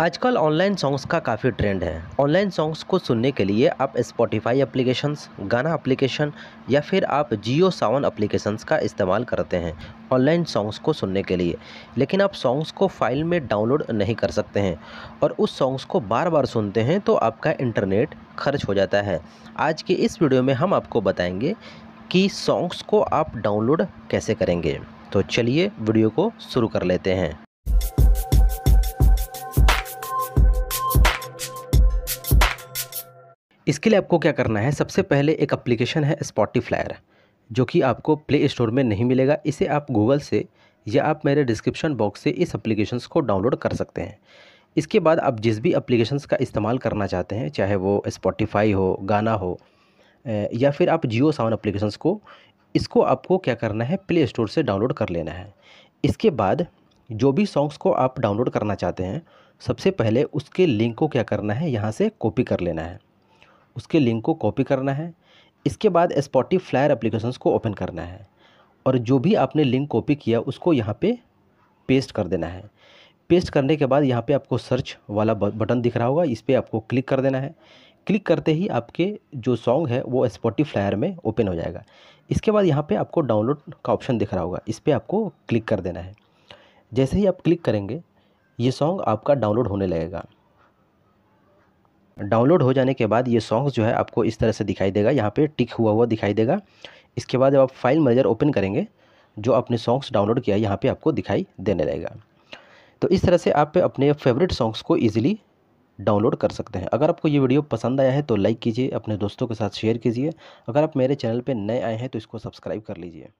आजकल online songs का काफ़ी ट्रेंड है ऑनलाइन सॉन्ग्स को सुनने के लिए आप स्पॉटिफाई एप्लीकेशंस गाना एप्लीकेशन या फिर आप जियो सावन एप्लीकेशंस का इस्तेमाल करते हैं ऑनलाइन सॉन्ग्स को सुनने के लिए लेकिन आप सॉन्ग्स को फाइल में डाउनलोड नहीं कर सकते हैं और उस सॉन्ग्स को बार बार सुनते हैं तो आपका इंटरनेट खर्च हो जाता है आज के इस वीडियो में हम आपको बताएँगे कि सॉन्ग्स को आप डाउनलोड कैसे करेंगे तो चलिए वीडियो को शुरू कर लेते हैं इसके लिए आपको क्या करना है सबसे पहले एक अप्लीकेशन है स्पॉटीफ्लायर जो कि आपको प्ले स्टोर में नहीं मिलेगा इसे आप गूगल से या आप मेरे डिस्क्रिप्शन बॉक्स से इस अप्लीकेशन को डाउनलोड कर सकते हैं इसके बाद आप जिस भी अप्लीकेशन का इस्तेमाल करना चाहते हैं चाहे वो स्पॉटिफाई हो गाना हो या फिर आप जियो सावन अप्लीकेशन को इसको आपको क्या करना है प्ले स्टोर से डाउनलोड कर लेना है इसके बाद जो भी सॉन्ग्स को आप डाउनलोड करना चाहते हैं सबसे पहले उसके लिंक को क्या करना है यहाँ से कॉपी कर लेना है उसके लिंक को कॉपी करना है इसके बाद स्पॉटी फ्लायर एप्लीकेशंस को ओपन करना है और जो भी आपने लिंक कॉपी किया उसको यहाँ पे पेस्ट कर देना है पेस्ट करने के बाद यहाँ पे आपको सर्च वाला बटन दिख रहा होगा इस पर आपको क्लिक कर देना है क्लिक करते ही आपके जो सॉन्ग है वो स्पॉटीफ्लायर में ओपन हो जाएगा इसके बाद यहाँ पे आपको डाउनलोड का ऑप्शन दिख रहा होगा इस पर आपको क्लिक कर देना है जैसे ही आप क्लिक करेंगे ये सॉन्ग आपका डाउनलोड होने लगेगा डाउनलोड हो जाने के बाद ये सॉन्ग्स जो है आपको इस तरह से दिखाई देगा यहाँ पे टिक हुआ हुआ दिखाई देगा इसके बाद जब आप फाइल मैनेजर ओपन करेंगे जो आपने सॉन्ग्स डाउनलोड किया है यहाँ पर आपको दिखाई देने लगेगा तो इस तरह से आप अपने फेवरेट सॉन्ग्स को ईजिली डाउनलोड कर सकते हैं अगर आपको ये वीडियो पसंद आया है तो लाइक कीजिए अपने दोस्तों के साथ शेयर कीजिए अगर आप मेरे चैनल पर नए आए हैं तो इसको सब्सक्राइब कर लीजिए